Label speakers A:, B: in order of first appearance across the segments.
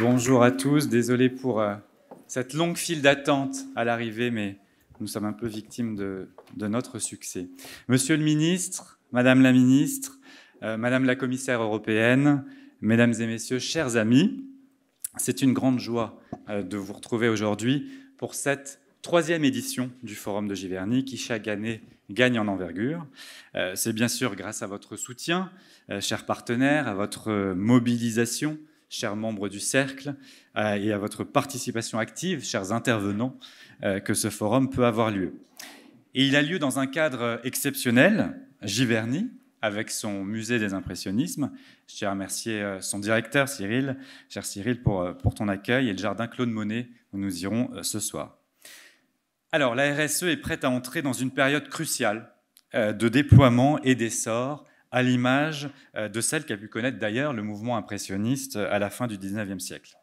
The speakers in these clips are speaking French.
A: Bonjour à tous, désolé pour euh, cette longue file d'attente à l'arrivée, mais nous sommes un peu victimes de, notre succès. Monsieur le ministre, Madame la ministre, euh, Madame la commissaire européenne, Mesdames et Messieurs, chers amis, c'est une grande joie euh, de vous retrouver aujourd'hui pour cette troisième édition du Forum de Giverny qui chaque année gagne en envergure. c'est bien sûr grâce à votre soutien, chers partenaires, à votre mobilisation, chers membres du cercle, euh, et à votre participation active, chers intervenants, euh, que ce forum peut avoir lieu. Et il a lieu dans un cadre exceptionnel, Giverny, avec son musée des impressionnismes. Je tiens à remercier euh, son directeur, Cyril. Cher Cyril, pour, pour ton accueil et le jardin Claude Monet, où nous irons ce soir. Alors, la RSE est prête à entrer dans une période cruciale de déploiement et d'essor à l'image euh, de celle qu'a pu connaître d'ailleurs le mouvement impressionniste euh, à la fin du XIXe siècle.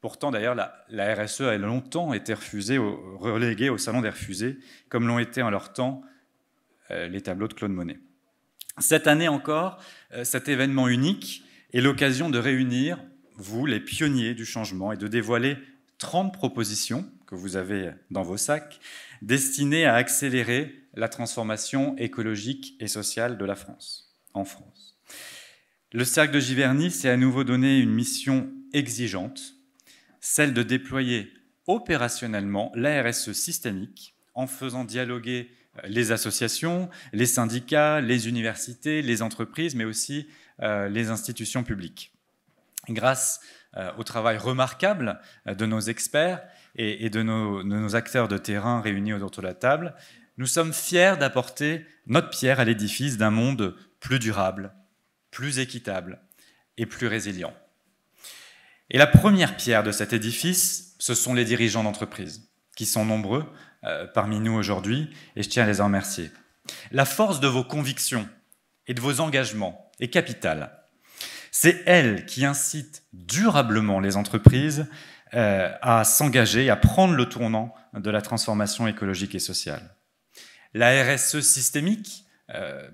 A: Pourtant, d'ailleurs, la, RSE a longtemps été refusée, reléguée au salon des refusés, comme l'ont été en leur temps euh, les tableaux de Claude Monet. Cette année encore, cet événement unique est l'occasion de réunir, vous, les pionniers du changement, et de dévoiler 30 propositions que vous avez dans vos sacs, destinées à accélérer la transformation écologique et sociale de la France en France. Le Cercle de Giverny s'est à nouveau donné une mission exigeante, celle de déployer opérationnellement l'ARSE systémique en faisant dialoguer euh, les associations, les syndicats, les universités, les entreprises, mais aussi euh, les institutions publiques. Grâce euh, au travail remarquable de nos experts et, de, nos, de, nos, acteurs de terrain réunis autour de la table, nous sommes fiers d'apporter notre pierre à l'édifice d'un monde plus durable, plus équitable et plus résilient. Et la première pierre de cet édifice, ce sont les dirigeants d'entreprise, qui sont nombreux euh, parmi nous aujourd'hui, et je tiens à les en remercier. La force de vos convictions et de vos engagements est capitale. C'est elle qui incite durablement les entreprises euh, à s'engager, à prendre le tournant de la transformation écologique et sociale. La RSE systémique, euh,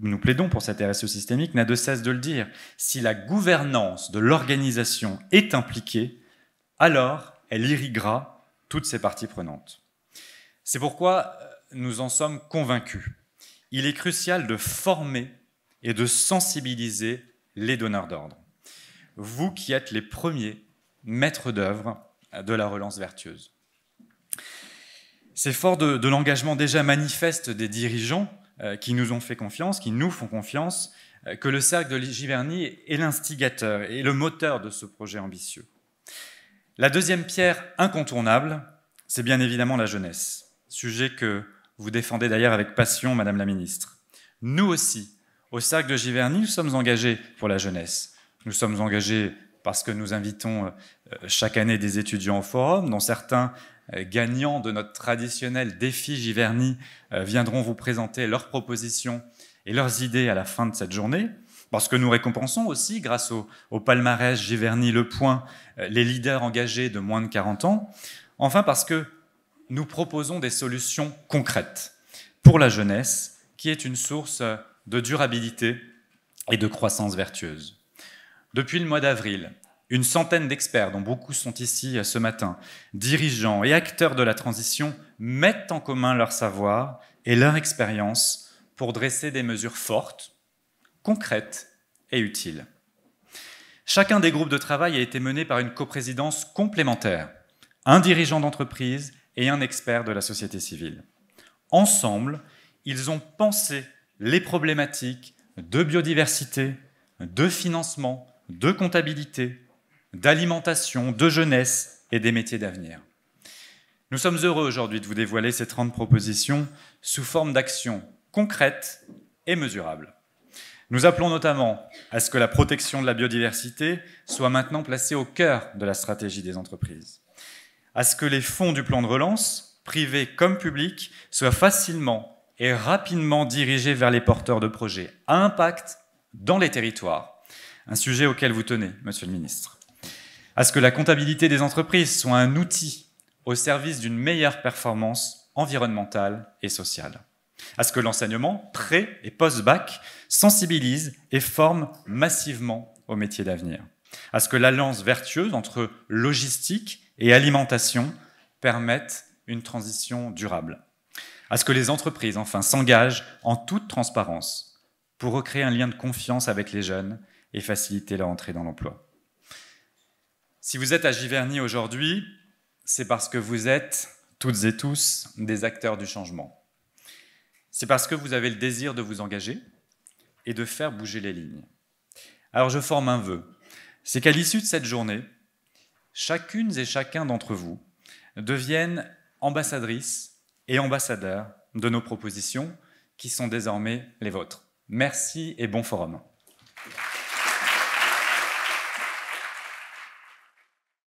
A: nous plaidons pour cette RSE systémique, n'a de cesse de le dire. Si la gouvernance de l'organisation est impliquée, alors elle irriguera toutes ses parties prenantes. C'est pourquoi euh, nous en sommes convaincus. Il est crucial de former et de sensibiliser les donneurs d'ordre. Vous qui êtes les premiers maîtres d'œuvre de la relance vertueuse. C'est fort de l'engagement déjà manifeste des dirigeants euh, qui nous ont fait confiance, qui nous font confiance, euh, que le cercle de Giverny est l'instigateur et le moteur de ce projet ambitieux. La deuxième pierre incontournable, c'est bien évidemment la jeunesse, sujet que vous défendez d'ailleurs avec passion, Madame la Ministre. Nous aussi, au cercle de Giverny, nous sommes engagés pour la jeunesse. Nous sommes engagés parce que nous invitons euh, chaque année des étudiants au forum, dont certains euh, gagnants de notre traditionnel défi Giverny euh, viendront vous présenter leurs propositions et leurs idées à la fin de cette journée. Parce que nous récompensons aussi, grâce au, palmarès Giverny Le Point, euh, les leaders engagés de moins de 40 ans. Enfin, parce que nous proposons des solutions concrètes pour la jeunesse, qui est une source de durabilité et de croissance vertueuse. Depuis le mois d'avril, une centaine d'experts, dont beaucoup sont ici euh, ce matin, dirigeants et acteurs de la transition, mettent en commun leur savoir et leur expérience pour dresser des mesures fortes, concrètes et utiles. Chacun des groupes de travail a été mené par une coprésidence complémentaire, un dirigeant d'entreprise et un expert de la société civile. Ensemble, ils ont pensé les problématiques de biodiversité, de financement, de comptabilité, d'alimentation, de jeunesse et des métiers d'avenir. Nous sommes heureux aujourd'hui de vous dévoiler ces 30 propositions sous forme d'actions concrètes et mesurables. Nous appelons notamment à ce que la protection de la biodiversité soit maintenant placée au cœur de la stratégie des entreprises, à ce que les fonds du plan de relance, privés comme publics, soient facilement et rapidement dirigés vers les porteurs de projets à impact dans les territoires, un sujet auquel vous tenez, Monsieur le Ministre à ce que la comptabilité des entreprises soit un outil au service d'une meilleure performance environnementale et sociale, à ce que l'enseignement pré- et post-bac sensibilise et forme massivement aux métiers d'avenir, à ce que l'alliance vertueuse entre logistique et alimentation permette une transition durable, à ce que les entreprises, enfin, s'engagent en toute transparence pour recréer un lien de confiance avec les jeunes et faciliter leur entrée dans l'emploi. Si vous êtes à Giverny aujourd'hui, c'est parce que vous êtes, toutes et tous, des acteurs du changement. C'est parce que vous avez le désir de vous engager et de faire bouger les lignes. Alors je forme un vœu. C'est qu'à l'issue de cette journée, chacune et chacun d'entre vous devienne ambassadrice et ambassadeur de nos propositions qui sont désormais les vôtres. Merci et bon forum.